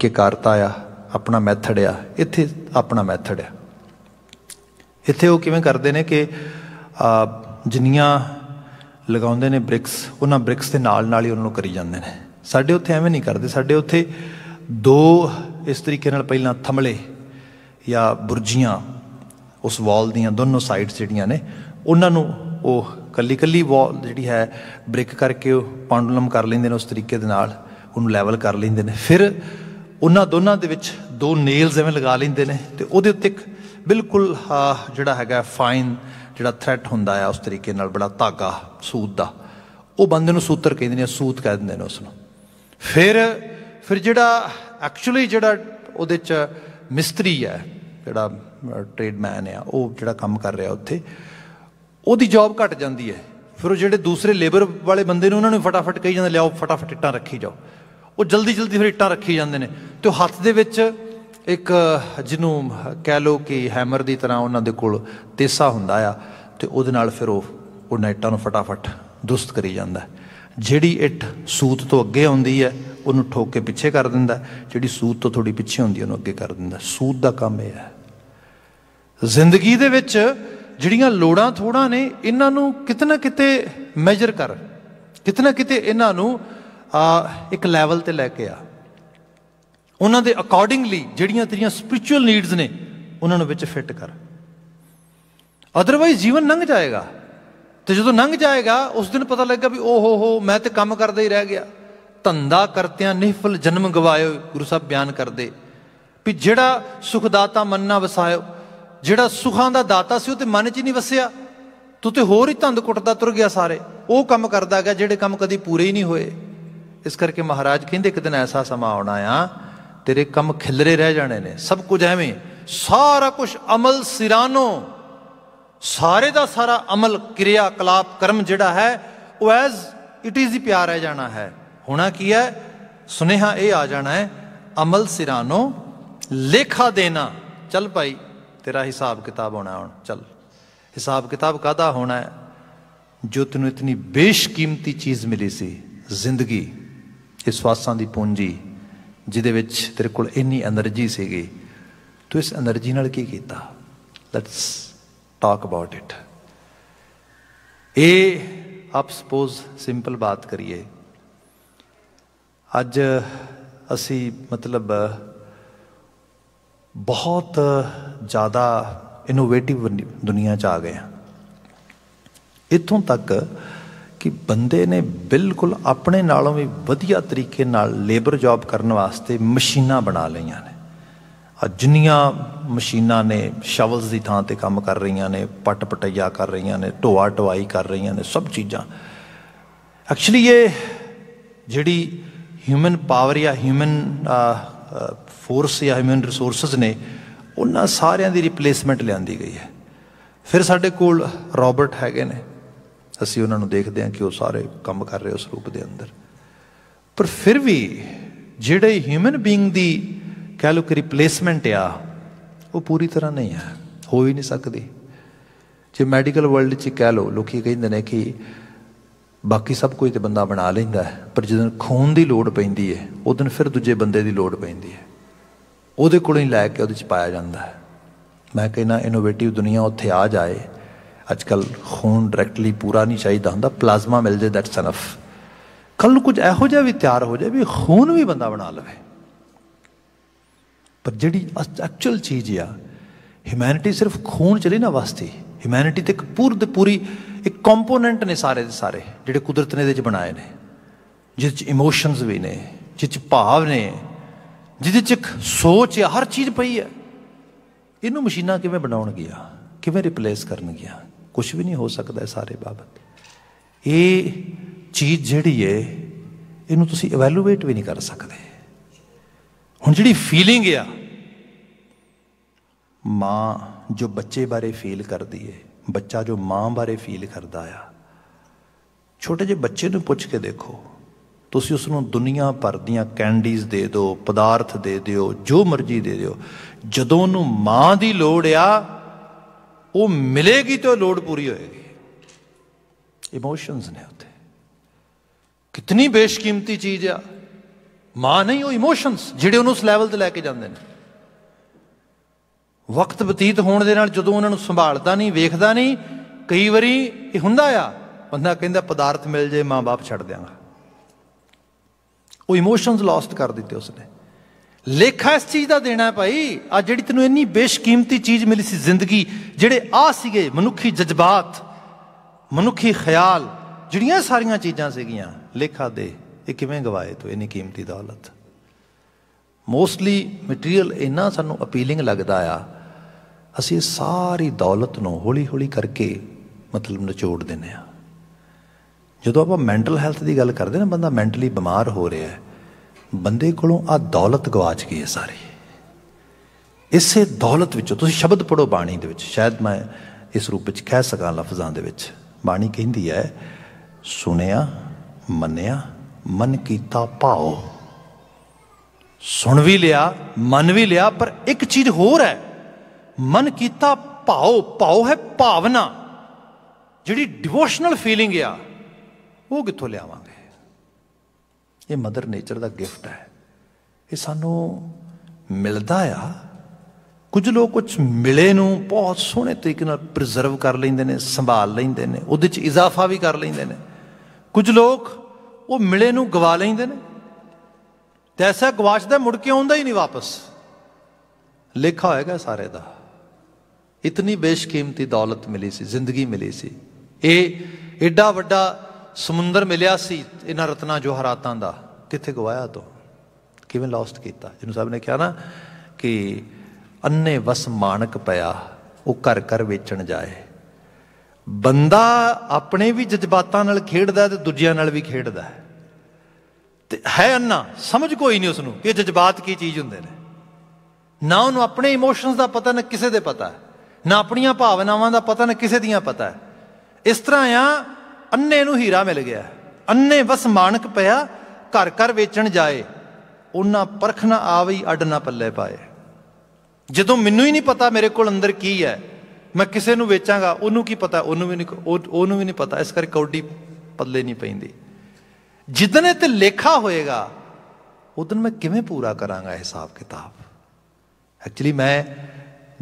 ਕਿ ਕਰਤਾ ਆ ਆਪਣਾ ਮੈਥਡ ਆ ਇੱਥੇ ਆਪਣਾ ਮੈਥਡ ਆ ਇੱਥੇ ਉਹ ਕਿਵੇਂ ਕਰਦੇ ਨੇ ਕਿ ਜਿੰਨੀਆਂ ਲਗਾਉਂਦੇ ਨੇ ਬ੍ਰਿਕਸ ਉਹਨਾਂ ਬ੍ਰਿਕਸ ਦੇ ਨਾਲ ਨਾਲ ਹੀ ਉਹਨਾਂ ਨੂੰ ਕਰੀ ਜਾਂਦੇ ਨੇ ਸਾਡੇ ਉੱਥੇ ਐਵੇਂ ਨਹੀਂ ਕਰਦੇ ਸਾਡੇ ਉੱਥੇ ਦੋ ਇਸ ਤਰੀਕੇ ਨਾਲ ਪਹਿਲਾਂ ਥਮਲੇ ਜਾਂ ਬੁਰਜੀਆਂ ਉਸ ਵਾਲ ਦੀਆਂ ਦੋਨੋਂ ਸਾਈਡਸ ਜਿਹੜੀਆਂ ਨੇ ਉਹਨਾਂ ਨੂੰ ਉਹ ਕੱਲੀ ਕੱਲੀ ਵਾਲ ਜਿਹੜੀ ਹੈ ਬ੍ਰਿਕ ਕਰਕੇ ਉਹ ਪਾਂਡੂਲਮ ਕਰ ਲੈਂਦੇ ਨੇ ਉਸ ਤਰੀਕੇ ਦੇ ਨਾਲ ਉਹਨੂੰ ਲੈਵਲ ਕਰ ਲੈਂਦੇ ਨੇ ਫਿਰ ਉਹਨਾਂ ਦੋਨਾਂ ਦੇ ਵਿੱਚ ਦੋ ਨੇਲਸ ਐਵੇਂ ਲਗਾ ਲੈਂਦੇ ਨੇ ਤੇ ਉਹਦੇ ਉੱਤੇ ਇੱਕ ਬਿਲਕੁਲ ਜਿਹੜਾ ਹੈਗਾ ਫਾਈਨ ਜਿਹੜਾ ਥ੍ਰੈਟ ਹੁੰਦਾ ਆ ਉਸ ਤਰੀਕੇ ਨਾਲ ਬੜਾ ਧਾਗਾ ਸੂਤ ਦਾ ਉਹ ਬੰਦੇ ਨੂੰ ਸੂਤਰ ਕਹਿੰਦੇ ਨੇ ਸੂਤ ਕਹਿ ਦਿੰਦੇ ਨੇ ਉਸ ਨੂੰ ਫਿਰ ਫਿਰ ਜਿਹੜਾ ਐਕਚੁਅਲੀ ਜਿਹੜਾ ਉਹਦੇ ਚ ਮਿਸਤਰੀ ਹੈ ਜਿਹੜਾ ਟ੍ਰੇਡਮੈਨ ਆ ਉਹ ਜਿਹੜਾ ਕੰਮ ਕਰ ਰਿਹਾ ਉੱਥੇ ਉਹਦੀ ਜੌਬ ਘਟ ਜਾਂਦੀ ਹੈ ਫਿਰ ਉਹ ਜਿਹੜੇ ਦੂਸਰੇ ਲੇਬਰ ਵਾਲੇ ਬੰਦੇ ਨੇ ਉਹਨਾਂ ਨੂੰ ਫਟਾਫਟ ਕਹੀ ਜਾਂਦੇ ਲਿਆਓ ਫਟਾਫਟ ਇੱਟਾਂ ਰੱਖੀ ਜਾਓ ਉਹ ਜਲਦੀ ਜਲਦੀ ਫਿਰ ਇੱਟਾਂ ਰੱਖੀ ਜਾਂਦੇ ਨੇ ਤੇ ਉਹ ਹੱਥ ਦੇ ਵਿੱਚ ਇੱਕ ਜਿਹਨੂੰ ਕਹਿ ਲੋ ਕਿ ਹੈਮਰ ਦੀ ਤਰ੍ਹਾਂ ਉਹਨਾਂ ਦੇ ਕੋਲ ਤੇਸਾ ਹੁੰਦਾ ਆ ਤੇ ਉਹਦੇ ਨਾਲ ਫਿਰ ਉਹ ਉਹ ਇੱਟਾਂ ਨੂੰ ਫਟਾਫਟ ਦੁਸਤ ਕਰੀ ਜਾਂਦਾ ਜਿਹੜੀ ਇੱਟ ਸੂਤ ਤੋਂ ਅੱਗੇ ਆਉਂਦੀ ਹੈ ਉਹਨੂੰ ਠੋਕ ਕੇ ਪਿੱਛੇ ਕਰ ਦਿੰਦਾ ਜਿਹੜੀ ਸੂਤ ਤੋਂ ਥੋੜੀ ਪਿੱਛੇ ਹੁੰਦੀ ਉਹਨੂੰ ਅੱਗੇ ਕਰ ਦਿੰਦਾ ਸੂਤ ਦਾ ਕੰਮ ਇਹ ਹੈ ਜ਼ਿੰਦਗੀ ਦੇ ਵਿੱਚ ਜਿਹੜੀਆਂ ਲੋੜਾਂ ਥੋੜਾਂ ਨੇ ਇਹਨਾਂ ਨੂੰ ਕਿਤਨਾ ਕਿਤੇ ਮੈਜਰ ਕਰ ਕਿਤਨਾ ਕਿਤੇ ਇਹਨਾਂ ਨੂੰ ਇੱਕ ਲੈਵਲ ਤੇ ਲੈ ਕੇ ਆ ਉਹਨਾਂ ਦੇ ਅਕੋਰਡਿੰਗਲੀ ਜਿਹੜੀਆਂ ਤੇਰੀਆਂ ਸਪਿਰਚੁਅਲ ਨੀਡਸ ਨੇ ਉਹਨਾਂ ਨੂੰ ਵਿੱਚ ਫਿੱਟ ਕਰ ਅਦਰਵਾਈਜ਼ ਜੀਵਨ ਲੰਘ ਜਾਏਗਾ ਤੇ ਜਦੋਂ ਲੰਘ ਜਾਏਗਾ ਉਸ ਦਿਨ ਪਤਾ ਲੱਗੇਗਾ ਵੀ ਓ ਹੋ ਹੋ ਮੈਂ ਤੇ ਕੰਮ ਕਰਦਾ ਹੀ ਰਹਿ ਗਿਆ ਧੰਦਾ ਕਰਤਿਆਂ ਨਿਹਫਲ ਜਨਮ ਗਵਾਇਓ ਗੁਰੂ ਸਾਹਿਬ ਬਿਆਨ ਕਰਦੇ ਵੀ ਜਿਹੜਾ ਸੁਖਦਾਤਾ ਮਨ ਵਸਾਇਓ ਜਿਹੜਾ ਸੁਖਾਂ ਦਾ ਦਾਤਾ ਸੀ ਉਹ ਤੇ ਮਨ 'ਚ ਹੀ ਨਹੀਂ ਵਸਿਆ ਤੂੰ ਤੇ ਹੋਰ ਹੀ ਧੰਦ ਕੁੱਟਦਾ ਤੁਰ ਗਿਆ ਸਾਰੇ ਉਹ ਕੰਮ ਕਰਦਾ ਗਿਆ ਜਿਹੜੇ ਕੰਮ ਕਦੀ ਪੂਰੇ ਹੀ ਨਹੀਂ ਹੋਏ ਇਸ ਕਰਕੇ ਮਹਾਰਾਜ ਕਹਿੰਦੇ ਇੱਕ ਦਿਨ ਐਸਾ ਸਮਾਂ ਆਉਣਾ ਆ ਤੇਰੇ ਕੰਮ ਖਿਲਰੇ ਰਹਿ ਜਾਣੇ ਨੇ ਸਭ ਕੁਝ ਐਵੇਂ ਸਾਰਾ ਕੁਝ ਅਮਲ ਸਿਰਾਨੋ ਸਾਰੇ ਦਾ ਸਾਰਾ ਅਮਲ ਕਿਰਿਆ ਕਲਾਪ ਕਰਮ ਜਿਹੜਾ ਹੈ ਉਹ ਐਜ਼ ਇਟ ਇਜ਼ ਹੀ ਪਿਆ ਰਹਿ ਜਾਣਾ ਹੈ ਹੋਣਾ ਕੀ ਹੈ ਸੁਨੇਹਾ ਇਹ ਆ ਜਾਣਾ ਹੈ ਅਮਲ ਸਿਰਾਨੋ ਲੇਖਾ ਦੇਣਾ ਚੱਲ ਭਾਈ ਤੇਰਾ ਹਿਸਾਬ ਕਿਤਾਬ ਹੋਣਾ ਹੁਣ ਚੱਲ ਹਿਸਾਬ ਕਿਤਾਬ ਕਾਦਾ ਹੋਣਾ ਹੈ ਜੋ ਤੈਨੂੰ ਇਤਨੀ ਬੇਸ਼ਕੀਮਤੀ ਚੀਜ਼ ਮਿਲੀ ਸੀ ਜ਼ਿੰਦਗੀ ਇਹ ਸਵਾਸਾਂ ਦੀ ਪੂੰਜੀ ਜਿਹਦੇ ਵਿੱਚ ਤੇਰੇ ਕੋਲ ਇੰਨੀ એનર્ਜੀ ਸੀਗੀ ਤੂੰ ਇਸ એનર્ਜੀ ਨਾਲ ਕੀ ਕੀਤਾ ਲੈਟਸ ਟਾਕ ਅਬਾਊਟ ਇਟ ਇਹ ਆਪ ਸਪੋਜ਼ ਸਿੰਪਲ ਬਾਤ ਕਰੀਏ ਅੱਜ ਅਸੀਂ ਮਤਲਬ ਬਹੁਤ ਜ਼ਿਆਦਾ ਇਨੋਵੇਟਿਵ ਦੁਨੀਆ 'ਚ ਆ ਗਏ ਹਾਂ ਇੱਥੋਂ ਤੱਕ ਕਿ ਬੰਦੇ ਨੇ ਬਿਲਕੁਲ ਆਪਣੇ ਨਾਲੋਂ ਵੀ ਵਧੀਆ ਤਰੀਕੇ ਨਾਲ ਲੇਬਰ ਜੌਬ ਕਰਨ ਵਾਸਤੇ ਮਸ਼ੀਨਾਂ ਬਣਾ ਲਈਆਂ ਨੇ ਅ ਜਿੰਨੀਆਂ ਮਸ਼ੀਨਾਂ ਨੇ ਸ਼ਵਲਸ ਦੀ ਥਾਂ ਤੇ ਕੰਮ ਕਰ ਰਹੀਆਂ ਨੇ ਪਟ ਪਟਈਆ ਕਰ ਰਹੀਆਂ ਨੇ ਢੋਆ ਢਵਾਈ ਕਰ ਰਹੀਆਂ ਨੇ ਸਭ ਚੀਜ਼ਾਂ ਐਕਚੁਅਲੀ ਇਹ ਜਿਹੜੀ ਹਿਊਮਨ ਪਾਵਰ ਜਾਂ ਹਿਊਮਨ ਫੋਰਸ ਜਾਂ ਹਿਊਮਨ ਰਿਸੋਰਸਸ ਨੇ ਉਹਨਾਂ ਸਾਰਿਆਂ ਦੀ ਰਿਪਲੇਸਮੈਂਟ ਲਿਆਂਦੀ ਗਈ ਹੈ ਫਿਰ ਸਾਡੇ ਕੋਲ ਰੋਬਰਟ ਹੈਗੇ ਨੇ ਅਸੀਂ ਉਹਨਾਂ ਨੂੰ ਦੇਖਦੇ ਹਾਂ ਕਿ ਉਹ ਸਾਰੇ ਕੰਮ ਕਰ ਰਹੇ ਉਸ ਰੂਪ ਦੇ ਅੰਦਰ ਪਰ ਫਿਰ ਵੀ ਜਿਹੜੇ ਹਿਊਮਨ ਬੀਇੰਗ ਦੀ ਕਹ ਲੋ ਕਿ ਰਿਪਲੇਸਮੈਂਟ ਆ ਉਹ ਪੂਰੀ ਤਰ੍ਹਾਂ ਨਹੀਂ ਆ ਹੋ ਹੀ ਨਹੀਂ ਸਕਦੀ ਜੇ ਮੈਡੀਕਲ ਵਰਲਡ 'ਚ ਕਹ ਲੋ ਲੋਕੀ ਕਹਿੰਦੇ ਨੇ ਕਿ ਬਾਕੀ ਸਭ ਕੁਝ ਤੇ ਬੰਦਾ ਬਣਾ ਲੈਂਦਾ ਹੈ ਪਰ ਜਦੋਂ ਖੂਨ ਦੀ ਲੋੜ ਪੈਂਦੀ ਹੈ ਉਦੋਂ ਫਿਰ ਦੂਜੇ ਬੰਦੇ ਦੀ ਲੋੜ ਪੈਂਦੀ ਹੈ ਉਹਦੇ ਕੋਲੋਂ ਹੀ ਲੈ ਕੇ ਉਹਦੇ 'ਚ ਪਾਇਆ ਜਾਂਦਾ ਹੈ ਮੈਂ ਕਹਿੰਦਾ ਇਨੋਵੇਟਿਵ ਦੁਨੀਆ ਉੱਥੇ ਆ ਜਾਏ ਅੱਜ ਕੱਲ ਖੂਨ ਡਾਇਰੈਕਟਲੀ ਪੂਰਾ ਨਹੀਂ ਚਾਹੀਦਾ ਹੁੰਦਾ ਪਲਾਜ਼ਮਾ ਮਿਲ ਜੇ ਦੈਟਸ ਅਨਫ ਕੱਲ ਨੂੰ ਕੁਝ ਇਹੋ ਜਿਹਾ ਵੀ ਤਿਆਰ ਹੋ ਜਾਵੇ ਵੀ ਖੂਨ ਵੀ ਬੰਦਾ ਬਣਾ ਲਵੇ ਪਰ ਜਿਹੜੀ ਐਕਚੁਅਲ ਚੀਜ਼ ਆ ਹਿਊਮੈਨਿਟੀ ਸਿਰਫ ਖੂਨ ਚਲੇ ਨਾ ਵਾਸਤੇ ਹਿਊਮੈਨਿਟੀ ਤੇ ਇੱਕ ਪੂਰਦ ਪੂਰੀ ਇੱਕ ਕੰਪੋਨੈਂਟ ਨੇ ਸਾਰੇ ਦੇ ਸਾਰੇ ਜਿਹੜੇ ਕੁਦਰਤ ਨੇ ਇਹਦੇ ਵਿੱਚ ਬਣਾਏ ਨੇ ਜਿਹਦੇ ਚ ਇਮੋਸ਼ਨਸ ਵੀ ਨੇ ਜਿਹਦੇ ਚ ਭਾਵ ਨੇ ਜਿਹਦੇ ਚ ਇੱਕ ਸੋਚ ਹੈ ਹਰ ਚੀਜ਼ ਪਈ ਹੈ ਇਹਨੂੰ ਮਸ਼ੀਨਾਂ ਕਿਵੇਂ ਬਣਾਉਣ ਗਿਆ ਕਿਵੇਂ ਰਿਪਲੇਸ ਕਰਨ ਗਿਆ ਕੁਝ ਵੀ ਨਹੀਂ ਹੋ ਸਕਦਾ ਸਾਰੇ ਬਾਬਤ ਇਹ ਚੀਜ਼ ਜਿਹੜੀ ਹੈ ਇਹਨੂੰ ਤੁਸੀਂ ਇਵੈਲੂਏਟ ਵੀ ਨਹੀਂ ਕਰ ਸਕਦੇ ਹੁਣ ਜਿਹੜੀ ਫੀਲਿੰਗ ਆ ਮਾਂ ਜੋ ਬੱਚੇ ਬਾਰੇ ਫੀਲ ਕਰਦੀ ਏ ਬੱਚਾ ਜੋ ਮਾਂ ਬਾਰੇ ਫੀਲ ਕਰਦਾ ਆ ਛੋਟੇ ਜਿਹੇ ਬੱਚੇ ਨੂੰ ਪੁੱਛ ਕੇ ਦੇਖੋ ਤੁਸੀਂ ਉਸ ਨੂੰ ਦੁਨੀਆ ਭਰ ਦੀਆਂ ਕੈਂਡੀਜ਼ ਦੇ ਦਿਓ ਪਦਾਰਥ ਦੇ ਦਿਓ ਜੋ ਮਰਜ਼ੀ ਦੇ ਦਿਓ ਜਦੋਂ ਉਹਨੂੰ ਮਾਂ ਦੀ ਲੋੜ ਆ ਉਹ ਮਿਲੇਗੀ ਤਾਂ ਲੋੜ ਪੂਰੀ ਹੋਏਗੀ ਇਮੋਸ਼ਨਸ ਨੇ ਉੱਤੇ ਕਿੰਨੀ ਬੇਸ਼ਕੀਮਤੀ ਚੀਜ਼ ਆ ਮਾਂ ਨਹੀਂ ਉਹ ਇਮੋਸ਼ਨਸ ਜਿਹੜੇ ਉਹਨੂੰ ਉਸ ਲੈਵਲ ਤੇ ਲੈ ਕੇ ਜਾਂਦੇ ਨੇ ਵਕਤ ਬਤੀਤ ਹੋਣ ਦੇ ਨਾਲ ਜਦੋਂ ਉਹਨਾਂ ਨੂੰ ਸੰਭਾਲਦਾ ਨਹੀਂ ਵੇਖਦਾ ਨਹੀਂ ਕਈ ਵਾਰੀ ਇਹ ਹੁੰਦਾ ਆ ਬੰਦਾ ਕਹਿੰਦਾ ਪਦਾਰਥ ਮਿਲ ਜੇ ਮਾਂ-ਬਾਪ ਛੱਡ ਦਿਆਂਗਾ ਉਹ ਇਮੋਸ਼ਨਸ ਲਾਸਟ ਕਰ ਦਿੱਤੇ ਉਸਨੇ ਲੇਖਾ ਇਸ ਚੀਜ਼ ਦਾ ਦੇਣਾ ਭਾਈ ਆ ਜਿਹੜੀ ਤੈਨੂੰ ਇੰਨੀ ਬੇਸ਼ਕੀਮਤੀ ਚੀਜ਼ ਮਿਲੀ ਸੀ ਜ਼ਿੰਦਗੀ ਜਿਹੜੇ ਆ ਸੀਗੇ ਮਨੁੱਖੀ ਜਜ਼ਬਾਤ ਮਨੁੱਖੀ ਖਿਆਲ ਜਿਹੜੀਆਂ ਸਾਰੀਆਂ ਚੀਜ਼ਾਂ ਸੀਗੀਆਂ ਲੇਖਾ ਦੇ ਇਹ ਕਿਵੇਂ ਗਵਾਏ ਤੋ ਇੰਨੀ ਕੀਮਤੀ ਦੌਲਤ ਮੋਸਟਲੀ ਮਟੀਰੀਅਲ ਇੰਨਾ ਸਾਨੂੰ ਅਪੀਲਿੰਗ ਲੱਗਦਾ ਆ ਅਸੀਂ ਸਾਰੀ ਦੌਲਤ ਨੂੰ ਹੌਲੀ-ਹੌਲੀ ਕਰਕੇ ਮਤਲਬ ਨਿਚੋੜ ਦਿੰਨੇ ਆ ਜਦੋਂ ਆਪਾਂ ਮੈਂਟਲ ਹੈਲਥ ਦੀ ਗੱਲ ਕਰਦੇ ਨਾ ਬੰਦਾ ਮੈਂਟਲੀ ਬਿਮਾਰ ਹੋ ਰਿਹਾ ਹੈ ਬੰਦੇ ਕੋਲੋਂ ਆ ਦੌਲਤ ਗਵਾਚ ਗਈ ਹੈ ਸਾਰੀ ਇਸੇ ਦੌਲਤ ਵਿੱਚੋਂ ਤੁਸੀਂ ਸ਼ਬਦ ਪੜੋ ਬਾਣੀ ਦੇ ਵਿੱਚ ਸ਼ਾਇਦ ਮੈਂ ਇਸ ਰੂਪ ਵਿੱਚ ਕਹਿ ਸਕਾਂ ਲਫ਼ਜ਼ਾਂ ਦੇ ਵਿੱਚ ਬਾਣੀ ਕਹਿੰਦੀ ਹੈ ਸੁਨਿਆ ਮੰਨਿਆ ਮਨ ਕੀਤਾ ਭਾਉ ਸੁਣ ਵੀ ਲਿਆ ਮੰਨ ਵੀ ਲਿਆ ਪਰ ਇੱਕ ਚੀਜ਼ ਹੋਰ ਹੈ ਮਨ ਕੀਤਾ ਭਾਉ ਭਾਉ ਹੈ ਭਾਵਨਾ ਜਿਹੜੀ ਡਿਵੋਸ਼ਨਲ ਫੀਲਿੰਗ ਆ ਉਹ ਕਿੱਥੋਂ ਲਿਆਵਾਂਗੇ ਇਹ ਮਦਰ ਨੇਚਰ ਦਾ ਗਿਫਟ ਹੈ ਇਹ ਸਾਨੂੰ ਮਿਲਦਾ ਆ ਕੁਝ ਲੋਕ ਕੁਝ ਮਿਲੇ ਨੂੰ ਬਹੁਤ ਸੋਹਣੇ ਤਰੀਕੇ ਨਾਲ ਪ੍ਰੀਜ਼ਰਵ ਕਰ ਲੈਂਦੇ ਨੇ ਸੰਭਾਲ ਲੈਂਦੇ ਨੇ ਉਹਦੇ 'ਚ ਇਜ਼ਾਫਾ ਵੀ ਕਰ ਲੈਂਦੇ ਨੇ ਕੁਝ ਲੋਕ ਉਹ ਮਿਲੇ ਨੂੰ ਗਵਾ ਲੈਂਦੇ ਨੇ ਤੇ ਐਸਾ ਗਵਾਚਦਾ ਮੁੜ ਕੇ ਆਉਂਦਾ ਹੀ ਨਹੀਂ ਵਾਪਸ ਲਿਖਾ ਹੋਏਗਾ ਸਾਰੇ ਦਾ ਇਤਨੀ ਬੇਸ਼ਕੀਮਤੀ ਦੌਲਤ ਮਿਲੀ ਸੀ ਜ਼ਿੰਦਗੀ ਮਿਲੀ ਸੀ ਇਹ ਐਡਾ ਵੱਡਾ ਸਮੁੰਦਰ ਮਿਲਿਆ ਸੀ ਇਹਨਾਂ ਰਤਨਾ ਜੋਹਰਾਤਾਂ ਦਾ ਕਿੱਥੇ ਗਵਾਇਆ ਤੋ ਕਿਵੇਂ ਲੌਸਟ ਕੀਤਾ ਜਿਹਨੂੰ ਸਾਹਿਬ ਨੇ ਕਿਹਾ ਨਾ ਕਿ ਅੰਨੇ ਵਸ ਮਾਨਕ ਪਿਆ ਉਹ ਘਰ ਘਰ ਵੇਚਣ ਜਾਏ ਬੰਦਾ ਆਪਣੇ ਵੀ ਜਜ਼ਬਾਤਾਂ ਨਾਲ ਖੇਡਦਾ ਤੇ ਦੂਜਿਆਂ ਨਾਲ ਵੀ ਖੇਡਦਾ ਤੇ ਹੈ ਅੰਨਾ ਸਮਝ ਕੋਈ ਨਹੀਂ ਉਸ ਨੂੰ ਕਿ ਜਜ਼ਬਾਤ ਕੀ ਚੀਜ਼ ਹੁੰਦੇ ਨੇ ਨਾ ਉਹਨੂੰ ਆਪਣੇ ਇਮੋਸ਼ਨਸ ਦਾ ਪਤਾ ਨਾ ਕਿਸੇ ਦੇ ਪਤਾ ਨਾ ਆਪਣੀਆਂ ਭਾਵਨਾਵਾਂ ਦਾ ਪਤਾ ਨਾ ਕਿਸੇ ਦੀਆਂ ਪਤਾ ਇਸ ਤਰ੍ਹਾਂ ਆ ਅੰਨੇ ਨੂੰ ਹੀਰਾ ਮਿਲ ਗਿਆ ਅੰਨੇ ਵਸ ਮਾਨਕ ਪਿਆ ਘਰ ਘਰ ਵੇਚਣ ਜਾਏ ਉਹਨਾਂ ਪਰਖ ਨਾ ਆਵਈ ਅੱਡ ਨਾ ਪੱਲੇ ਪਾਏ ਜਦੋਂ ਮੈਨੂੰ ਹੀ ਨਹੀਂ ਪਤਾ ਮੇਰੇ ਕੋਲ ਅੰਦਰ ਕੀ ਹੈ ਮੈਂ ਕਿਸੇ ਨੂੰ ਵੇਚਾਂਗਾ ਉਹਨੂੰ ਕੀ ਪਤਾ ਉਹਨੂੰ ਵੀ ਨਹੀਂ ਉਹਨੂੰ ਵੀ ਨਹੀਂ ਪਤਾ ਇਸ ਕਰਕੇ ਕੌਡੀ ਪੱਲੇ ਨਹੀਂ ਪੈਂਦੀ ਜਿੱਦਨੇ ਤੇ ਲੇਖਾ ਹੋਏਗਾ ਉਦੋਂ ਮੈਂ ਕਿਵੇਂ ਪੂਰਾ ਕਰਾਂਗਾ ਹਿਸਾਬ ਕਿਤਾਬ ਐਕਚੁਅਲੀ ਮੈਂ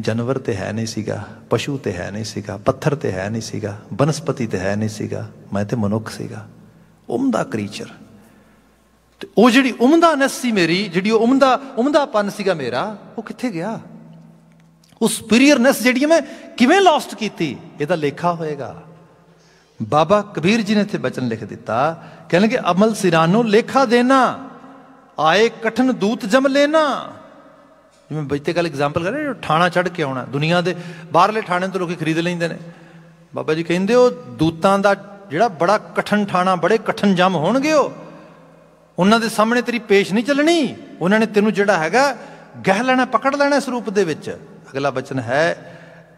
ਜਾਨਵਰ ਤੇ ਹੈ ਨਹੀਂ ਸੀਗਾ ਪਸ਼ੂ ਤੇ ਹੈ ਨਹੀਂ ਸੀਗਾ ਪੱਥਰ ਤੇ ਹੈ ਨਹੀਂ ਸੀਗਾ ਬਨਸਪਤੀ ਤੇ ਹੈ ਨਹੀਂ ਸੀਗਾ ਮੈਂ ਤੇ ਮਨੁੱਖ ਸੀਗਾ ਉਮਦਾ ਕ੍ਰੀਚਰ ਤੇ ਉਹ ਜਿਹੜੀ ਉਮਦਾ ਨਸੀ ਸੀ ਮੇਰੀ ਜਿਹੜੀ ਉਹ ਉਮਦਾ ਉਮਦਾਪਨ ਸੀਗਾ ਮੇਰਾ ਉਹ ਕਿੱਥੇ ਗਿਆ ਉਹ ਸੁਪੀਰੀਅਰਨੈਸ ਜਿਹੜੀ ਮੈਂ ਕਿਵੇਂ ਲੌਸਟ ਕੀਤੀ ਇਹਦਾ ਲੇਖਾ ਹੋਏਗਾ ਬਾਬਾ ਕਬੀਰ ਜੀ ਨੇ ਇਥੇ ਬਚਨ ਲਿਖ ਦਿੱਤਾ ਕਿ ਅਮਲ ਸਿਰਾਂ ਨੂੰ ਲੇਖਾ ਦੇਣਾ ਆਏ ਕਠਨ ਦੂਤ ਜਮ ਲੈਣਾ ਜਿਵੇਂ ਬਜਤੇ ਕੱਲ ਐਗਜ਼ਾਮਪਲ ਕਰ ਰਹੇ ਠਾਣਾ ਛੱਡ ਕੇ ਆਉਣਾ ਦੁਨੀਆ ਦੇ ਬਾਹਰਲੇ ਠਾਣੇ ਤੋਂ ਲੋਕੀ ਖਰੀਦ ਲੈਂਦੇ ਨੇ ਬਾਬਾ ਜੀ ਕਹਿੰਦੇ ਉਹ ਦੂਤਾਂ ਦਾ ਜਿਹੜਾ ਬੜਾ ਕਠਨ ਠਾਣਾ ਬੜੇ ਕਠਨ ਜਮ ਹੋਣਗੇ ਉਹ ਉਹਨਾਂ ਦੇ ਸਾਹਮਣੇ ਤੇਰੀ ਪੇਸ਼ ਨਹੀਂ ਚੱਲਣੀ ਉਹਨਾਂ ਨੇ ਤੈਨੂੰ ਜਿਹੜਾ ਹੈਗਾ ਗਹਿ ਲੈਣਾ ਪਕੜ ਲੈਣਾ ਇਸ ਰੂਪ ਦੇ ਵਿੱਚ ਅਗਲਾ ਬਚਨ ਹੈ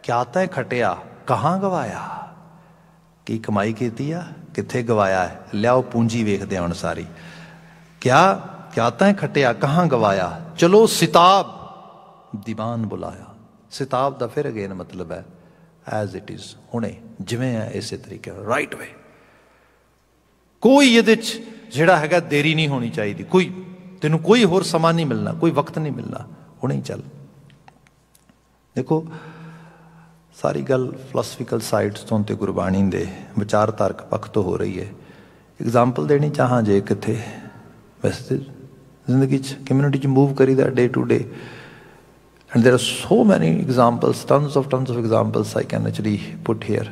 ਕਿਆ ਤੈ ਖਟਿਆ ਕਹਾਂ ਗਵਾਇਆ ਕੀ ਕਮਾਈ ਕੀਤੀ ਆ ਕਿੱਥੇ ਗਵਾਇਆ ਲਿਆਓ ਪੂੰਜੀ ਵੇਖਦੇ ਹਾਂ ਹੁਣ ਸਾਰੀ ਕਿਆ ਕਿਆ ਤੈ ਖਟਿਆ ਕਹਾਂ ਗਵਾਇਆ ਚਲੋ ਸਿਤਾਬ ਦੀਵਾਨ ਬੁਲਾਇਆ ਸਿਤਾਬ ਦਾ ਫਿਰ ਅਗੇਨ ਮਤਲਬ ਹੈ ਐਜ਼ ਇਟ ਇਜ਼ ਹੁਣੇ ਜਿਵੇਂ ਹੈ ਇਸੇ ਤਰੀਕੇ ਨਾਲ ਰਾਈਟ ਵੇ ਕੋਈ ਇਹਦੇ ਚ ਜਿਹੜਾ ਹੈਗਾ ਦੇਰੀ ਨਹੀਂ ਹੋਣੀ ਚਾਹੀਦੀ ਕੋਈ ਤੈਨੂੰ ਕੋਈ ਹੋਰ ਸਮਾਂ ਨਹੀਂ ਮਿਲਣਾ ਕੋਈ ਵਕਤ ਨਹੀਂ ਮਿਲਣਾ ਹੁਣੇ ਹੀ ਚੱਲ ਦੇਖੋ ਸਾਰੀ ਗੱਲ ਫਲਸਫੀਕਲ ਸਾਈਡਸ ਤੋਂ ਤੇ ਗੁਰਬਾਣੀ ਦੇ ਵਿਚਾਰ ਤਰਕ ਪੱਖ ਤੋਂ ਹੋ ਰਹੀ ਹੈ ਐਗਜ਼ਾਮਪਲ ਦੇਣੀ ਚਾਹਾਂ ਜੇ ਕਿਥੇ ਵੈਸੇ ਜ਼ਿੰਦਗੀ 'ਚ ਕਮਿਊਨਿਟੀ 'ਚ ਮੂਵ ਕਰੀਦਾ day to day And there are so many examples, tons of tons of examples I can actually put here.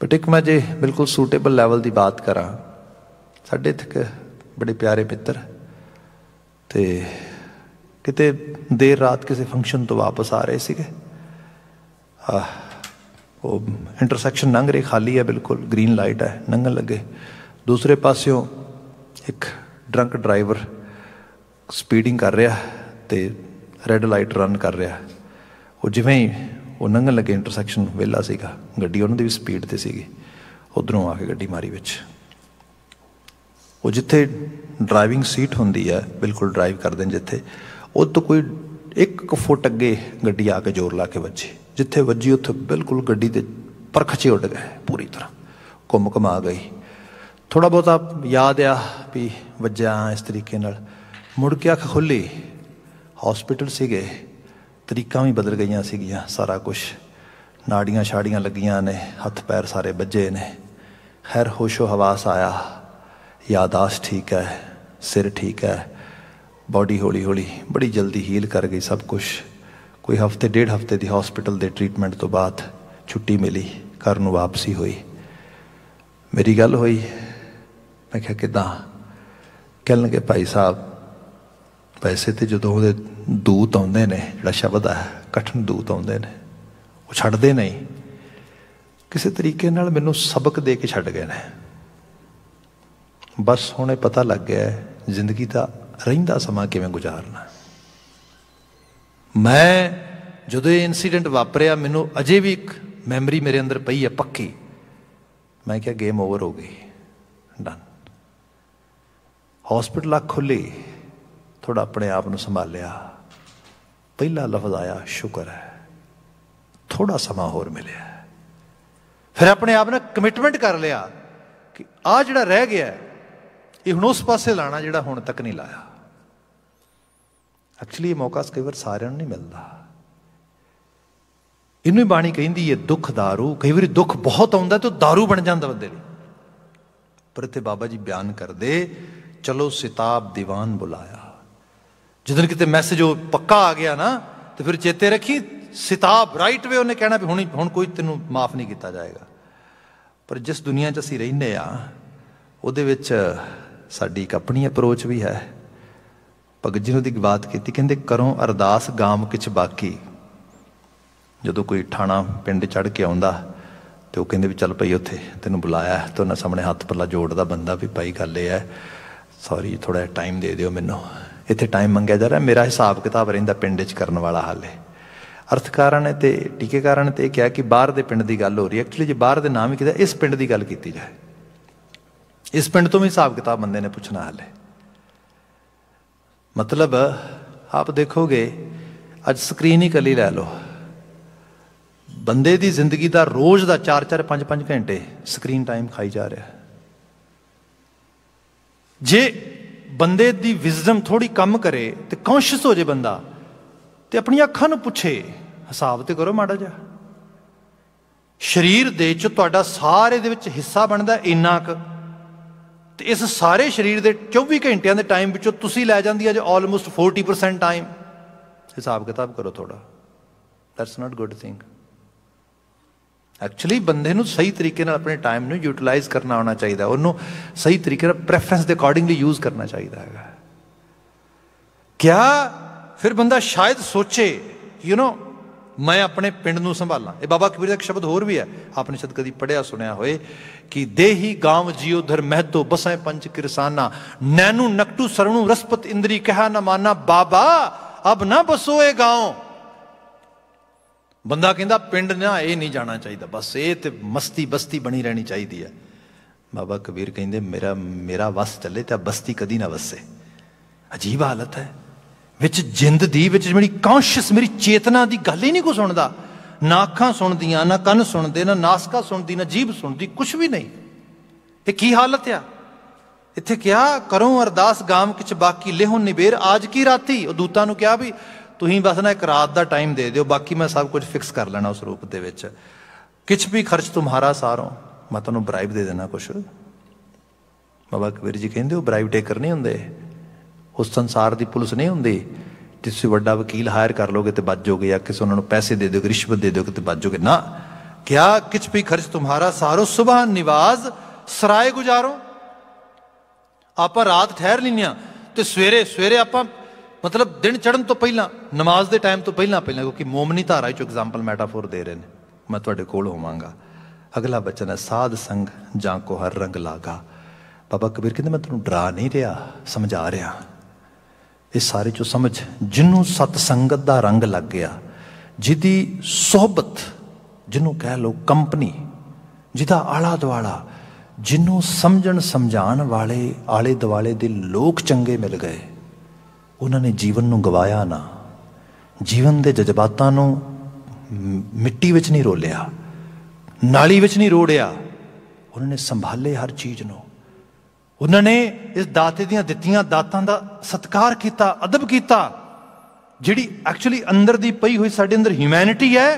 But ਇੱਕ ਮੈਂ ਜੇ ਬਿਲਕੁਲ ਸੂਟੇਬਲ ਲੈਵਲ ਦੀ ਬਾਤ ਕਰਾਂ ਸਾਡੇ ਇੱਥੇ ਬੜੇ ਪਿਆਰੇ ਮਿੱਤਰ ਤੇ ਕਿਤੇ ਦੇਰ ਰਾਤ ਕਿਸੇ ਫੰਕਸ਼ਨ ਤੋਂ ਵਾਪਸ ਆ ਰਹੇ ਸੀਗੇ ਆ ਉਹ ਇੰਟਰਸੈਕਸ਼ਨ ਲੰਘ ਰਹੀ ਖਾਲੀ ਹੈ ਬਿਲਕੁਲ ਗ੍ਰੀਨ ਲਾਈਟ ਹੈ ਲੰਘਣ ਲੱਗੇ ਦੂਸਰੇ ਪਾਸਿਓਂ ਇੱਕ ਡਰੰਕ ਡਰਾਈਵਰ ਸਪੀਡਿੰਗ ਕਰ ਰਿਹਾ ਤੇ ਰੈੱਡ ਲਾਈਟ ਰਨ ਕਰ ਰਿਹਾ ਉਹ ਜਿਵੇਂ ਹੀ ਉਹ ਨੰਗਣ ਲੱਗੇ ਇੰਟਰਸੈਕਸ਼ਨ ਵੇਲਾ ਸੀਗਾ ਗੱਡੀ ਉਹਨਾਂ ਦੀ ਵੀ ਸਪੀਡ ਤੇ ਸੀਗੀ ਉਧਰੋਂ ਆ ਕੇ ਗੱਡੀ ਮਾਰੀ ਵਿੱਚ ਉਹ ਜਿੱਥੇ ਡਰਾਈਵਿੰਗ ਸੀਟ ਹੁੰਦੀ ਹੈ ਬਿਲਕੁਲ ਡਰਾਈਵ ਕਰਦੇ ਜਿੱਥੇ ਉਹ ਤੋਂ ਕੋਈ 1 ਫੁੱਟ ਅੱਗੇ ਗੱਡੀ ਆ ਕੇ ਜ਼ੋਰ ਲਾ ਕੇ ਵੱਜੀ ਜਿੱਥੇ ਵੱਜੀ ਉੱਥੇ ਬਿਲਕੁਲ ਗੱਡੀ ਤੇ ਪਰਖਚੇ ਉੱਡ ਗਏ ਪੂਰੀ ਤਰ੍ਹਾਂ ਘੁੰਮ ਆ ਗਈ ਥੋੜਾ ਬਹੁਤਾ ਯਾਦ ਆ ਵੀ ਵੱਜਾ ਇਸ ਤਰੀਕੇ ਨਾਲ ਮੁੜ ਕੇ ਅੱਖ ਖੁੱਲੀ ਹਸਪੀਟਲ ਸੀਗੇ ਤਰੀਕਾਂ ਵੀ ਬਦਲ ਗਈਆਂ ਸੀਗੀਆਂ ਸਾਰਾ ਕੁਝ ਨਾੜੀਆਂ ਛਾੜੀਆਂ ਲੱਗੀਆਂ ਨੇ ਹੱਥ ਪੈਰ ਸਾਰੇ ਵੱਜੇ ਨੇ ਖੈਰ ਹੋਸ਼ੋ ਹਵਾਸ ਆਇਆ ਯਾਦਾਸ਼ ਠੀਕ ਹੈ ਸਿਰ ਠੀਕ ਹੈ ਬਾਡੀ ਹੌਲੀ ਹੌਲੀ ਬੜੀ ਜਲਦੀ ਹੀਲ ਕਰ ਗਈ ਸਭ ਕੁਝ ਕੋਈ ਹਫਤੇ ਡੇਢ ਹਫਤੇ ਦੀ ਹਸਪੀਟਲ ਦੇ ਟ੍ਰੀਟਮੈਂਟ ਤੋਂ ਬਾਅਦ ਛੁੱਟੀ ਮਿਲੀ ਘਰ ਨੂੰ ਵਾਪਸੀ ਹੋਈ ਮੇਰੀ ਗੱਲ ਹੋਈ ਮੈਂ ਕਿਹਾ ਕਿਦਾਂ ਕਹਿਣਗੇ ਭਾਈ ਸਾਹਿਬ ਵੈਸੇ ਤੇ ਜਦੋਂ ਉਹਦੇ ਦੂਤ ਆਉਂਦੇ ਨੇ ਜਿਹੜਾ ਸ਼ਬਦ ਆ ਕਠਨ ਦੂਤ ਆਉਂਦੇ ਨੇ ਉਹ ਛੱਡਦੇ ਨਹੀਂ ਕਿਸੇ ਤਰੀਕੇ ਨਾਲ ਮੈਨੂੰ ਸਬਕ ਦੇ ਕੇ ਛੱਡ ਗਏ ਨੇ ਬਸ ਹੁਣੇ ਪਤਾ ਲੱਗ ਗਿਆ ਜ਼ਿੰਦਗੀ ਦਾ ਰਹਿੰਦਾ ਸਮਾਂ ਕਿਵੇਂ ਗੁਜ਼ਾਰਨਾ ਮੈਂ ਜਦੋਂ ਇਹ ਇਨਸੀਡੈਂਟ ਵਾਪਰਿਆ ਮੈਨੂੰ ਅਜੇ ਵੀ ਇੱਕ ਮੈਮਰੀ ਮੇਰੇ ਅੰਦਰ ਪਈ ਹੈ ਪੱਕੀ ਮੈਂ ਕਿਹਾ ਗੇਮ ਓਵਰ ਹੋ ਗਈ ਡਨ ਹਸਪੀਟਲ ਆ ਖੁੱਲੀ ਥੋੜਾ ਆਪਣੇ ਆਪ ਨੂੰ ਸੰਭਾਲਿਆ ਪਹਿਲਾ ਲਫ਼ਜ਼ ਆਇਆ ਸ਼ੁਕਰ ਹੈ ਥੋੜਾ ਸਮਾਂ ਹੋਰ ਮਿਲਿਆ ਫਿਰ ਆਪਣੇ ਆਪ ਨਾਲ ਕਮਿਟਮੈਂਟ ਕਰ ਲਿਆ ਕਿ ਆ ਜਿਹੜਾ ਰਹਿ ਗਿਆ ਇਹ ਹੁਣ ਉਸ ਪਾਸੇ ਲਾਣਾ ਜਿਹੜਾ ਹੁਣ ਤੱਕ ਨਹੀਂ ਲਾਇਆ ਐਕਚੁਅਲੀ ਇਹ ਮੌਕਾ ਕਈ ਵਾਰ ਸਾਰਿਆਂ ਨੂੰ ਨਹੀਂ ਮਿਲਦਾ ਇਹਨੂੰ ਹੀ ਬਾਣੀ ਕਹਿੰਦੀ ਹੈ ਦੁੱਖ दारू ਕਈ ਵਾਰੀ ਦੁੱਖ ਬਹੁਤ ਆਉਂਦਾ ਤੇ दारू ਬਣ ਜਾਂਦਾ ਬੰਦੇ ਲਈ ਪਰ ਇੱਥੇ ਬਾਬਾ ਜੀ ਬਿਆਨ ਕਰਦੇ ਚਲੋ ਸਿਤਾਬ ਦੀਵਾਨ ਬੁਲਾਇਆ ਜਦੋਂ ਕਿਤੇ ਮੈਸੇਜ ਉਹ ਪੱਕਾ ਆ ਗਿਆ ਨਾ ਤੇ ਫਿਰ ਚੇਤੇ ਰੱਖੀ ਸਿਤਾਬ ਰਾਈਟ ਵੇ ਉਹਨੇ ਕਹਿਣਾ ਵੀ ਹੁਣ ਹੁਣ ਕੋਈ ਤੈਨੂੰ ਮਾਫ ਨਹੀਂ ਕੀਤਾ ਜਾਏਗਾ ਪਰ ਜਿਸ ਦੁਨੀਆ 'ਚ ਅਸੀਂ ਰਹਿੰਦੇ ਆ ਉਹਦੇ ਵਿੱਚ ਸਾਡੀ ਇੱਕ ਆਪਣੀ ਅਪਰੋਚ ਵੀ ਹੈ ਭਗਤ ਜੀ ਨੂੰ ਦੀ ਬਾਤ ਕੀਤੀ ਕਹਿੰਦੇ ਕਰੋ ਅਰਦਾਸ ਗਾਮ ਕਿਛ ਬਾਕੀ ਜਦੋਂ ਕੋਈ ਠਾਣਾ ਪਿੰਡ ਚੜ ਕੇ ਆਉਂਦਾ ਤੇ ਉਹ ਕਹਿੰਦੇ ਵੀ ਚੱਲ ਭਈ ਉੱਥੇ ਤੈਨੂੰ ਬੁਲਾਇਆ ਤੇ ਉਹਨਾਂ ਸਾਹਮਣੇ ਹੱਥ ਪੱਲਾ ਜੋੜਦਾ ਬੰਦਾ ਵੀ ਭਾਈ ਗੱਲ ਇਹ ਹੈ ਸੌਰੀ ਥੋੜਾ ਟਾਈਮ ਦੇ ਦਿਓ ਮੈਨੂੰ ਇੱਥੇ ਟਾਈਮ ਮੰਗਿਆ ਜਾ ਰਿਹਾ ਮੇਰਾ ਹਿਸਾਬ ਕਿਤਾਬ ਰਹਿੰਦਾ ਪਿੰਡ 'ਚ ਕਰਨ ਵਾਲਾ ਹਾਲੇ ਅਰਥ ਨੇ ਤੇ ਟਿਕੇ ਕਾਰਨ ਤੇ ਕਿਹਾ ਕਿ ਬਾਹਰ ਦੇ ਪਿੰਡ ਦੀ ਗੱਲ ਹੋ ਰਹੀ ਹੈ ਐਕਚੁਅਲੀ ਜੇ ਬਾਹਰ ਦੇ ਨਾਮ ਹੀ ਕਿਹਾ ਇਸ ਪਿੰਡ ਦੀ ਗੱਲ ਕੀਤੀ ਜਾਏ ਇਸ ਪਿੰਡ ਤੋਂ ਵੀ ਹਿਸਾਬ ਕਿਤਾਬ ਬੰਦੇ ਨੇ ਪੁੱਛਣਾ ਹਾਲੇ ਮਤਲਬ ਆਪ ਦੇਖੋਗੇ ਅੱਜ ਸਕਰੀਨ ਹੀ ਕੱਲੀ ਲੈ ਲਓ ਬੰਦੇ ਦੀ ਜ਼ਿੰਦਗੀ ਦਾ ਰੋਜ਼ ਦਾ 4-4 5-5 ਘੰਟੇ ਸਕਰੀਨ ਟਾਈਮ ਖਾਈ ਜਾ ਰਿਹਾ ਜੇ ਬੰਦੇ ਦੀ ਵਿਜ਼ਡਮ ਥੋੜੀ ਕੰਮ ਕਰੇ ਤੇ ਕੌਂਸ਼ੀਅਸ ਹੋ ਜੇ ਬੰਦਾ ਤੇ ਆਪਣੀਆਂ ਅੱਖਾਂ ਨੂੰ ਪੁੱਛੇ ਹਿਸਾਬ ਤੇ ਕਰੋ ਮਾੜਾ ਜਿਹਾ ਸਰੀਰ ਦੇ ਚ ਤੁਹਾਡਾ ਸਾਰੇ ਦੇ ਵਿੱਚ ਹਿੱਸਾ ਬਣਦਾ ਇੰਨਾ ਕੁ ਤੇ ਇਸ ਸਾਰੇ ਸਰੀਰ ਦੇ 24 ਘੰਟਿਆਂ ਦੇ ਟਾਈਮ ਵਿੱਚੋਂ ਤੁਸੀਂ ਲੈ ਜਾਂਦੀ ਆ ਜੋ ਆਲਮੋਸਟ 40% ਟਾਈਮ ਹਿਸਾਬ ਕਿਤਾਬ ਕਰੋ ਥੋੜਾ that's not good thing actually ਬੰਦੇ ਨੂੰ ਸਹੀ ਤਰੀਕੇ ਨਾਲ ਆਪਣੇ ਟਾਈਮ ਨੂੰ ਯੂਟਿਲਾਈਜ਼ ਕਰਨਾ ਆਉਣਾ ਚਾਹੀਦਾ ਉਹਨੂੰ ਸਹੀ ਤਰੀਕੇ ਨਾਲ ਪ੍ਰੈਫਰੈਂਸ ਦੇ ਅਕੋਰਡਿੰਗਲੀ ਯੂਜ਼ ਕਰਨਾ ਚਾਹੀਦਾ ਹੈਗਾ ਕਿਆ ਫਿਰ ਬੰਦਾ ਸ਼ਾਇਦ ਸੋਚੇ ਯੂ نو ਮੈਂ ਆਪਣੇ ਪਿੰਡ ਨੂੰ ਸੰਭਾਲਾਂ ਇਹ ਬਾਬਾ ਕਬੀਰ ਦਾ ਇੱਕ ਸ਼ਬਦ ਹੋਰ ਵੀ ਹੈ ਆਪਨੇ ਸ਼ਬਦ ਕਦੀ ਪੜਿਆ ਸੁਣਿਆ ਹੋਏ ਕਿ ਦੇਹੀ ਗਾਂਵ ਜੀਉ ਧਰ ਮਹਿਤੋ ਬਸੈ ਪੰਚ ਕਿਰਸਾਨਾ ਨੈਨੂ ਨਕਟੂ ਸਰਣੂ ਰਸਪਤ ਇੰਦਰੀ ਕਹਾ ਨਾ ਮਾਨਾ ਬਾਬਾ ਅਬ ਨਾ ਬਸੋਏ ਗਾਉਂ ਬੰਦਾ ਕਹਿੰਦਾ ਪਿੰਡ ਨਾ ਇਹ ਨਹੀਂ ਜਾਣਾ ਚਾਹੀਦਾ ਬਸ ਇਹ ਤੇ ਮਸਤੀ ਬਸਤੀ ਬਣੀ ਰਹਿਣੀ ਚਾਹੀਦੀ ਹੈ ਬਾਬਾ ਕਬੀਰ ਕਹਿੰਦੇ ਮੇਰਾ ਮੇਰਾ ਵਸ ਚੱਲੇ ਤਾਂ ਬਸਤੀ ਕਦੀ ਨਾ ਵਸੇ ਅਜੀਬ ਹਾਲਤ ਹੈ ਵਿੱਚ ਜਿੰਦ ਦੀ ਵਿੱਚ ਮੇਰੀ ਕੌਂਸ਼ੀਅਸ ਮੇਰੀ ਚੇਤਨਾ ਦੀ ਗੱਲ ਹੀ ਨਹੀਂ ਕੋ ਸੁਣਦਾ ਨਾ ਅੱਖਾਂ ਸੁਣਦੀਆਂ ਨਾ ਕੰਨ ਸੁਣਦੇ ਨਾ ਨਾਸਕਾ ਸੁਣਦੀ ਨਾ ਜੀਭ ਸੁਣਦੀ ਕੁਝ ਵੀ ਨਹੀਂ ਇਹ ਕੀ ਹਾਲਤ ਆ ਇੱਥੇ ਕਿਹਾ ਕਰੋ ਅਰਦਾਸ ਗਾਮ ਕਿਚ ਬਾਕੀ ਲਿਹੋ ਨਿਬੇਰ ਆਜ ਕੀ ਰਾਤੀ ਉਹ ਦੂਤਾਂ ਨੂੰ ਕਿਹਾ ਵੀ ਤੁਸੀਂ ਬਸ ਨਾ ਇੱਕ ਰਾਤ ਦਾ ਟਾਈਮ ਦੇ ਦਿਓ ਬਾਕੀ ਮੈਂ ਸਭ ਕੁਝ ਫਿਕਸ ਕਰ ਲੈਣਾ ਉਸ ਰੂਪ ਦੇ ਵਿੱਚ ਕਿਛ ਵੀ ਖਰਚ ਤੁਹਾਰਾ ਸਾਰੋਂ ਮੈਂ ਤੁਹਾਨੂੰ ਬ੍ਰਾਈਬ ਦੇ ਦੇਣਾ ਕੁਛ ਬਾਬਾ ਕਬੀਰ ਜੀ ਕਹਿੰਦੇ ਉਹ ਬ੍ਰਾਈਬ ਟੇਕਰ ਨਹੀਂ ਹੁੰਦੇ ਉਸ ਸੰਸਾਰ ਦੀ ਪੁਲਿਸ ਨਹੀਂ ਹੁੰਦੀ ਜਿਸੇ ਵੱਡਾ ਵਕੀਲ ਹਾਇਰ ਕਰ ਲੋਗੇ ਤੇ ਬਚ ਜੋਗੇ ਜਾਂ ਕਿਸੇ ਉਹਨਾਂ ਨੂੰ ਪੈਸੇ ਦੇ ਦਿਓਗੇ ਰਿਸ਼ਵਤ ਦੇ ਦਿਓਗੇ ਤੇ ਬਚ ਜੋਗੇ ਨਾ ਕਿਆ ਕਿਛ ਵੀ ਖਰਚ ਤੁਹਾਰਾ ਸਾਰੋ ਸੁਭਾ ਨਿਵਾਜ਼ ਸਰਾਏ ਗੁਜ਼ਾਰੋ ਆਪਾਂ ਰਾਤ ਠਹਿਰ ਲੈਨੀਆਂ ਤੇ ਸਵੇਰੇ ਸਵੇਰੇ ਆਪਾਂ ਮਤਲਬ ਦਿਨ ਚੜਨ ਤੋਂ ਪਹਿਲਾਂ ਨਮਾਜ਼ ਦੇ ਟਾਈਮ ਤੋਂ ਪਹਿਲਾਂ ਪਹਿਲਾਂ ਕਿਉਂਕਿ ਮੂਮਨੀ ਧਾਰਾ ਵਿੱਚ ਐਗਜ਼ਾਮਪਲ ਮੈਟਾਫੋਰ ਦੇ ਰਹੇ ਨੇ ਮੈਂ ਤੁਹਾਡੇ ਕੋਲ ਹੋਵਾਂਗਾ ਅਗਲਾ ਬਚਨ ਹੈ ਸਾਧ ਸੰਗ ਜਾਂ ਕੋ ਹਰ ਰੰਗ ਲਾਗਾ ਬਾਬਾ ਕਬੀਰ ਕਹਿੰਦੇ ਮੈਂ ਤੁਹਾਨੂੰ ਡਰਾ ਨਹੀਂ ਰਿਹਾ ਸਮਝਾ ਰਿਹਾ ਇਹ ਸਾਰੇ ਚੋਂ ਸਮਝ ਜਿੰਨੂੰ ਸਤ ਸੰਗਤ ਦਾ ਰੰਗ ਲੱਗ ਗਿਆ ਜਿਹਦੀ ਸਹਬਤ ਜਿਹਨੂੰ ਕਹਿ ਲੋ ਕੰਪਨੀ ਜਿਹਦਾ ਆਲਾ ਦਵਾਲਾ ਜਿਹਨੂੰ ਸਮਝਣ ਸਮਝਾਣ ਵਾਲੇ ਆਲੇ ਦਵਾਲੇ ਦੇ ਲੋਕ ਚੰਗੇ ਮਿਲ ਗਏ ਉਹਨਾਂ ਨੇ ਜੀਵਨ ਨੂੰ ਗਵਾਇਆ ਨਾ ਜੀਵਨ ਦੇ ਜਜ਼ਬਾਤਾਂ ਨੂੰ ਮਿੱਟੀ ਵਿੱਚ ਨਹੀਂ ਰੋਲਿਆ ਨਾਲੀ ਵਿੱਚ ਨਹੀਂ ਰੋੜਿਆ ਉਹਨਾਂ ਨੇ ਸੰਭਾਲੇ ਹਰ ਚੀਜ਼ ਨੂੰ ਉਹਨਾਂ ਨੇ ਇਸ ਦਾਤੇ ਦੀਆਂ ਦਿੱਤੀਆਂ ਦਾਤਾਂ ਦਾ ਸਤਕਾਰ ਕੀਤਾ ਅਦਬ ਕੀਤਾ ਜਿਹੜੀ ਐਕਚੁਅਲੀ ਅੰਦਰ ਦੀ ਪਈ ਹੋਈ ਸਾਡੇ ਅੰਦਰ ਹਿਊਮੈਨਿਟੀ ਹੈ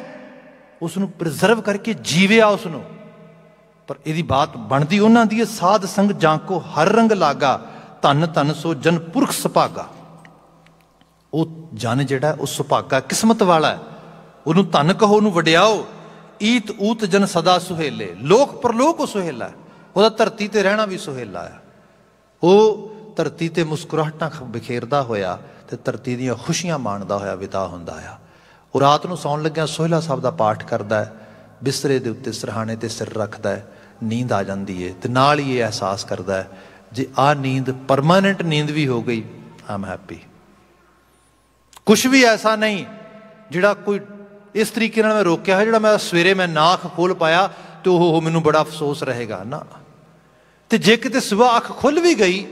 ਉਸ ਨੂੰ ਪ੍ਰੀਜ਼ਰਵ ਕਰਕੇ ਜੀਵਿਆ ਉਸ ਨੂੰ ਪਰ ਇਹਦੀ ਬਾਤ ਬਣਦੀ ਉਹਨਾਂ ਦੀ ਸਾਧ ਸੰਗ ਜਾਂ ਕੋ ਹਰ ਰੰਗ ਲਾਗਾ ਧੰਨ ਧੰਨ ਸੋ ਜਨ ਪੁਰਖ ਸੁਭਾਗਾ ਉਹ ਜਨ ਜਿਹੜਾ ਉਹ ਸੁਭਾਗਾ ਕਿਸਮਤ ਵਾਲਾ ਹੈ ਉਹਨੂੰ ਧਨ ਕਹੋ ਉਹਨੂੰ ਵਡਿਆਓ ਈਤ ਊਤ ਜਨ ਸਦਾ ਸੁਹੇਲੇ ਲੋਕ ਪਰਲੋਕ ਉਹ ਸੁਹੇਲਾ ਉਹਦਾ ਧਰਤੀ ਤੇ ਰਹਿਣਾ ਵੀ ਸੁਹੇਲਾ ਹੈ ਉਹ ਧਰਤੀ ਤੇ ਮੁਸਕਰਾਹਟਾਂ ਬਖੇਰਦਾ ਹੋਇਆ ਤੇ ਧਰਤੀ ਦੀਆਂ ਖੁਸ਼ੀਆਂ ਮਾਣਦਾ ਹੋਇਆ ਵਿਦਾ ਹੁੰਦਾ ਆ ਉਹ ਰਾਤ ਨੂੰ ਸੌਣ ਲੱਗਿਆ ਸੋਹਿਲਾ ਸਾਹਿਬ ਦਾ ਪਾਠ ਕਰਦਾ ਹੈ ਬਿਸਤਰੇ ਦੇ ਉੱਤੇ ਸਰਹਾਣੇ ਤੇ ਸਿਰ ਰੱਖਦਾ ਹੈ ਨੀਂਦ ਆ ਜਾਂਦੀ ਏ ਤੇ ਨਾਲ ਹੀ ਇਹ ਅਹਿਸਾਸ ਕਰਦਾ ਹੈ ਜੇ ਆ ਨੀਂਦ ਪਰਮਾਨੈਂਟ ਨੀਂਦ ਵੀ ਹੋ ਗਈ ਆਮ ਹੈਪੀ ਕੁਝ ਵੀ ਐਸਾ ਨਹੀਂ ਜਿਹੜਾ ਕੋਈ ਇਸ ਤਰੀਕੇ ਨਾਲ ਮੈਂ ਰੋਕਿਆ ਹੈ ਜਿਹੜਾ ਮੈਂ ਸਵੇਰੇ ਮੈਂ ਨਾਖ ਖੋਲ ਪਾਇਆ ਤੇ ਉਹ ਮੈਨੂੰ ਬੜਾ ਅਫਸੋਸ ਰਹੇਗਾ ਨਾ ਤੇ ਜੇ ਕਿਤੇ ਸਵੇਰ ਅੱਖ ਖੁੱਲ ਵੀ ਗਈ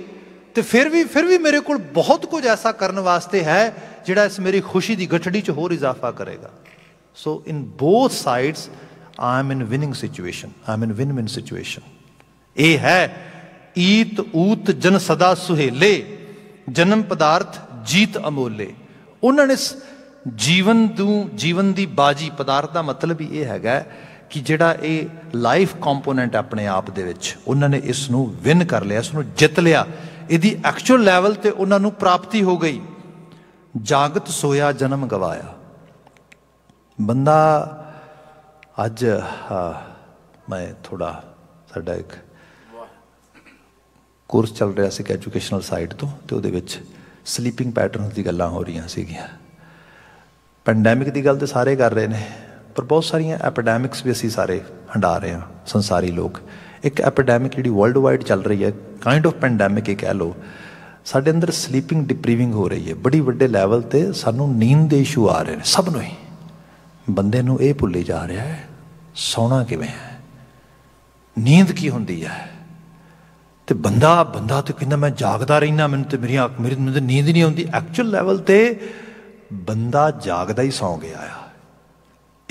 ਤੇ ਫਿਰ ਵੀ ਫਿਰ ਵੀ ਮੇਰੇ ਕੋਲ ਬਹੁਤ ਕੁਝ ਐਸਾ ਕਰਨ ਵਾਸਤੇ ਹੈ ਜਿਹੜਾ ਇਸ ਮੇਰੀ ਖੁਸ਼ੀ ਦੀ ਗੱਠੜੀ 'ਚ ਹੋਰ ਇਜ਼ਾਫਾ ਕਰੇਗਾ so in both sides I am in winning situation I am in win win situation ਇਹ ਹੈ ਈਤ ਊਤ ਜਨ ਸਦਾ ਸੁਹੇਲੇ ਜਨਮ ਪਦਾਰਥ ਜੀਤ ਅਮੋਲੇ ਉਹਨਾਂ ਨੇ ਜੀਵਨ ਤੋਂ ਜੀਵਨ ਦੀ ਬਾਜੀ ਪਦਾਰਥ ਦਾ ਮਤਲਬ ਹੀ ਇਹ ਹੈਗਾ ਕਿ ਜਿਹੜਾ ਇਹ ਲਾਈਫ ਕੰਪੋਨੈਂਟ ਆਪਣੇ ਆਪ ਦੇ ਵਿੱਚ ਉਹਨਾਂ ਨੇ ਇਸ ਨੂੰ ਵਿਨ ਕਰ ਲਿਆ ਇਸ ਨੂੰ ਜਿੱਤ ਲਿਆ ਇਹਦੀ ਐਕਚੁਅਲ ਲੈਵਲ ਤੇ ਉਹਨਾਂ ਨੂੰ ਪ੍ਰਾਪਤੀ ਹੋ ਗਈ ਜਾਗਤ ਸੋਇਆ ਜਨਮ ਗਵਾਇਆ ਬੰਦਾ ਅੱਜ ਮੈਂ ਥੋੜਾ ਸਾਡਾ ਇੱਕ ਕੋਰਸ ਚੱਲ ਰਿਹਾ ਸੀ ਐਜੂਕੇਸ਼ਨਲ ਸਾਈਡ ਤੋਂ ਤੇ ਉਹਦੇ ਵਿੱਚ ਸਲੀਪਿੰਗ ਪੈਟਰਨਸ ਦੀ ਗੱਲਾਂ ਹੋ ਰਹੀਆਂ ਸੀਗੀਆਂ ਪੈਂਡੈਮਿਕ ਦੀ ਗੱਲ ਤੇ ਸਾਰੇ ਕਰ ਰਹੇ ਨੇ ਪਰ ਬਹੁਤ ਸਾਰੀਆਂ ਐਪੀਡੈਮਿਕਸ ਵੀ ਅਸੀਂ ਸਾਰੇ ਹੰਡਾ ਰਹੇ ਹਾਂ ਸੰਸਾਰੀ ਲੋਕ ਇੱਕ ਐਪੀਡੈਮਿਕ ਜਿਹੜੀ ਵਰਲਡ ਵਾਈਡ ਚੱਲ ਰਹੀ ਹੈ ਕਾਈਂਡ ਆਫ ਪੈਂਡੈਮਿਕ ਇਹ ਕਹਿ ਲੋ ਸਾਡੇ ਅੰਦਰ ਸਲੀਪਿੰਗ ਡਿਪਰੀਵਿੰਗ ਹੋ ਰਹੀ ਹੈ ਬੜੀ ਵੱਡੇ ਲੈਵਲ ਤੇ ਸਾਨੂੰ ਨੀਂਦ ਦੇ ਇਸ਼ੂ ਆ ਰਹੇ ਨੇ ਸਭ ਨੂੰ ਹੀ ਬੰਦੇ ਨੂੰ ਇਹ ਭੁੱਲੇ ਜਾ ਰਿਹਾ ਹੈ ਸੌਣਾ ਕਿਵੇਂ ਹੈ ਨੀਂਦ ਕੀ ਹੁੰਦੀ ਹੈ ਤੇ ਬੰਦਾ ਬੰਦਾ ਤੇ ਕਹਿੰਦਾ ਮੈਂ ਜਾਗਦਾ ਰਹਿਣਾ ਮੈਨੂੰ ਤੇ ਮੇਰੀ ਅੱਖ ਮੇਰੀ ਮੈਨੂੰ ਨੀਂਦ ਨਹੀਂ ਆਉਂਦੀ ਐਕਚੁਅਲ ਲੈਵਲ ਤੇ ਬੰਦਾ ਜਾਗਦਾ ਹੀ ਸੌਂ ਗਿਆ ਆ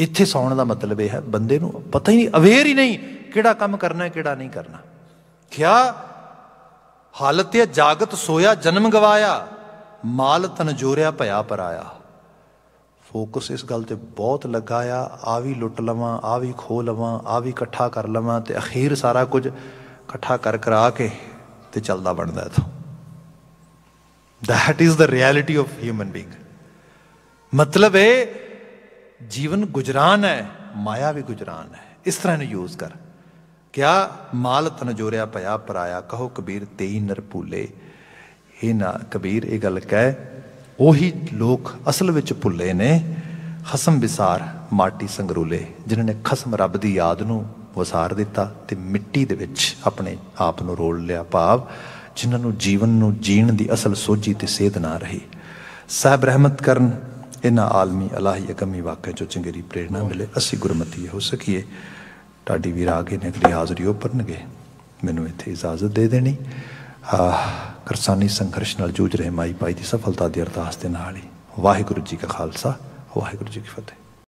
ਇੱਥੇ ਸੌਣ ਦਾ ਮਤਲਬ ਇਹ ਹੈ ਬੰਦੇ ਨੂੰ ਪਤਾ ਹੀ ਨਹੀਂ ਅਵੇਅਰ ਹੀ ਨਹੀਂ ਕਿਹੜਾ ਕੰਮ ਕਰਨਾ ਹੈ ਕਿਹੜਾ ਨਹੀਂ ਕਰਨਾ ਕਿਆ ਹਾਲਤ ਇਹ ਜਾਗਤ ਸੋਇਆ ਜਨਮ ਗਵਾਇਆ ਮਾਲ ਤਨ ਜੋਰਿਆ ਭਇਆ ਪਰਾਇਆ ਫੋਕਸ ਇਸ ਗੱਲ ਤੇ ਬਹੁਤ ਲੱਗਾ ਆ ਆ ਵੀ ਲੁੱਟ ਲਵਾਂ ਆ ਵੀ ਖੋ ਲਵਾਂ ਆ ਵੀ ਇਕੱਠਾ ਕਰ ਲਵਾਂ ਤੇ ਅਖੀਰ ਸਾਰਾ ਕੁਝ ਇਕੱਠਾ ਕਰ ਕਰਾ ਕੇ ਤੇ ਚੱਲਦਾ ਬਣਦਾ ਇਥੋਂ that is the reality of human being ਮਤਲਬ ਹੈ ਜੀਵਨ ਗੁਜਰਾਨ ਹੈ ਮਾਇਆ ਵੀ ਗੁਜਰਾਨ ਹੈ ਇਸ ਤਰ੍ਹਾਂ ਨੂੰ ਯੂਜ਼ ਕਰ ਕਿਆ ਮਾਲ ਤਨ ਜੋਰਿਆ ਪਿਆ ਪਰਾਇਆ ਕਹੋ ਕਬੀਰ ਤੇਈ ਨਰਪੂਲੇ ਇਹ ਨਾ ਕਬੀਰ ਇਹ ਗੱਲ ਕਹਿ ਉਹੀ ਲੋਕ ਅਸਲ ਵਿੱਚ ਭੁੱਲੇ ਨੇ ਖਸਮ ਵਿਸਾਰ ਮਾਟੀ ਸੰਗਰੂਲੇ ਜਿਨ੍ਹਾਂ ਨੇ ਖਸਮ ਰੱਬ ਦੀ ਯਾਦ ਨੂੰ ਵਸਾਰ ਦਿੱਤਾ ਤੇ ਮਿੱਟੀ ਦੇ ਵਿੱਚ ਆਪਣੇ ਆਪ ਨੂੰ ਰੋਲ ਲਿਆ ਭਾਵ ਜਿਨ੍ਹਾਂ ਨੂੰ ਜੀਵਨ ਨੂੰ ਜੀਣ ਦੀ ਅਸਲ ਸੋਝੀ ਤੇ ਸੇਧ ਨਾ ਰਹੀ ਸਾਬ ਰਹਿਮਤ ਕਰਨ ਇਹਨਾਂ ਆਲਮੀ ਅਲਾਹੀ ਅਕਮੀ ਵਾਕਿਆ ਚੋਂ ਚੰਗੇਰੀ ਪ੍ਰੇਰਣਾ ਮਿਲੇ ਅਸੀਂ ਗੁਰਮਤੀ ਹੋ ਸਕੀਏ ਤੁਹਾਡੀ ਵੀਰਾਗੇ ਨੇ ਅਗਲੀ ਹਾਜ਼ਰੀ ਉਪਰਨਗੇ ਮੈਨੂੰ ਇੱਥੇ ਇਜਾਜ਼ਤ ਦੇ ਦੇਣੀ ਆ ਕਰਸਾਨੀ ਸੰਘਰਸ਼ ਨਾਲ ਜੂਝ ਰਹੇ ਮਾਈ ਭਾਈ ਦੀ ਸਫਲਤਾ ਦੀ ਅਰਦਾਸ ਦੇ ਨਾਲ ਹੀ ਵਾਹਿਗੁਰੂ ਜੀ ਕਾ ਖਾਲਸਾ ਵਾਹਿਗੁਰੂ ਜੀ ਕੀ ਫਤਿਹ